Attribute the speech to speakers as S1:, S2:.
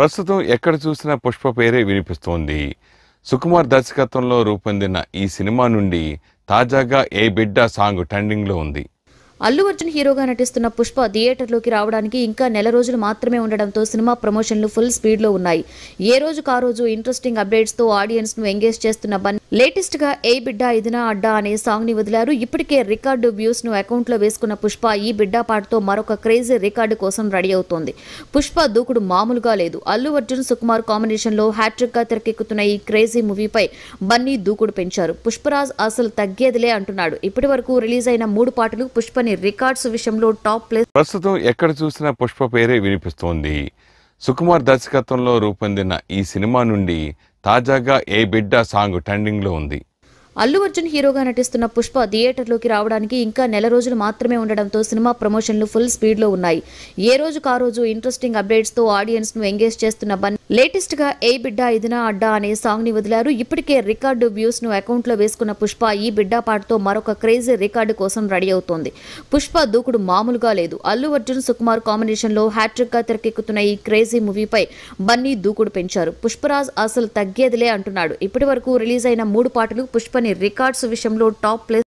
S1: ప్రస్తుతం ఎక్కడ చూసినా పుష్ప పేరే వినిపిస్తోంది సుకుమార్ దర్శకత్వంలో రూపొందిన ఈ సినిమా నుండి తాజాగా ఏ బిడ్డ సాంగ్ ట్రెండింగ్లో ఉంది
S2: అల్లు అర్జున్ హీరోగా నటిస్తున్న పుష్ప థియేటర్లోకి రావడానికి ఇంకా నెల రోజులు మాత్రమే ఉండడంతో సినిమా ప్రమోషన్లు ఫుల్ స్పీడ్లో ఉన్నాయి ఏ రోజు కా రోజు ఇంట్రెస్టింగ్ అప్డేట్స్తో ను ఎంగేజ్ చేస్తున్న బన్ గా ఏ బిడ్డ ఇదినా అడ్డా అనే సాంగ్ ని వదిలారు ఇప్పటికే రికార్డు వ్యూస్ అకౌంట్ అకౌంట్లో వేసుకున్న పుష్ప ఈ బిడ్డ పాటతో మరొక క్రేజీ రికార్డు కోసం రెడీ అవుతోంది పుష్ప దూకుడు మామూలుగా లేదు అల్లు అర్జున్ సుకుమార్ కాంబినేషన్ హ్యాట్రిక్ హ్యాట్రిక్గా తెరకెక్కుతున్న ఈ క్రేజీ మూవీపై బన్నీ దూకుడు పెంచారు పుష్పరాజ్ అసలు తగ్గేదిలే అంటున్నాడు ఇప్పటి వరకు రిలీజ్ అయిన మూడు పాటలు పుష్పని అన్ని రికార్డ్స్ విషయంలో టాప్ ప్లేస్
S1: ప్రస్తుతం ఎక్కడ చూసినా పుష్ప పేరే వినిపిస్తోంది సుకుమార్ దర్శకత్వంలో రూపొందిన ఈ సినిమా నుండి తాజాగా ఏ బిడ్డ సాంగ్ ట్రెండింగ్ లో ఉంది
S2: అల్లు అర్జున్ హీరోగా నటిస్తున్న పుష్ప థియేటర్లోకి రావడానికి ఇంకా నెల రోజులు మాత్రమే ఉండడంతో సినిమా ప్రమోషన్లు ఫుల్ స్పీడ్లో ఉన్నాయి ఏ రోజు ఆ రోజు ఇంట్రెస్టింగ్ అప్డేట్స్తో ఆడియన్స్ను ఎంగేజ్ చేస్తున్న బన్ లేటెస్ట్ గా ఏ బిడ్డ ఇదినా అడ్డా అనే సాంగ్ ని వదిలారు ఇప్పటికే రికార్డు వ్యూస్ ను అకౌంట్ లో వేసుకున్న పుష్ప ఈ బిడ్డ పాటతో మరొక క్రేజీ రికార్డు కోసం రెడీ అవుతోంది పుష్ప దూకుడు మామూలుగా లేదు అల్లు అర్జున్ సుకుమార్ కాంబినేషన్ లో హ్యాట్రిక్ గా తెరకెక్కుతున్న ఈ క్రేజీ మూవీపై బన్నీ దూకుడు పెంచారు పుష్పరాజ్ అసలు తగ్గేదిలే అంటున్నాడు ఇప్పటి రిలీజ్ అయిన మూడు పాటలు పుష్పని రికార్డ్స్ విషయంలో టాప్ ప్లేస్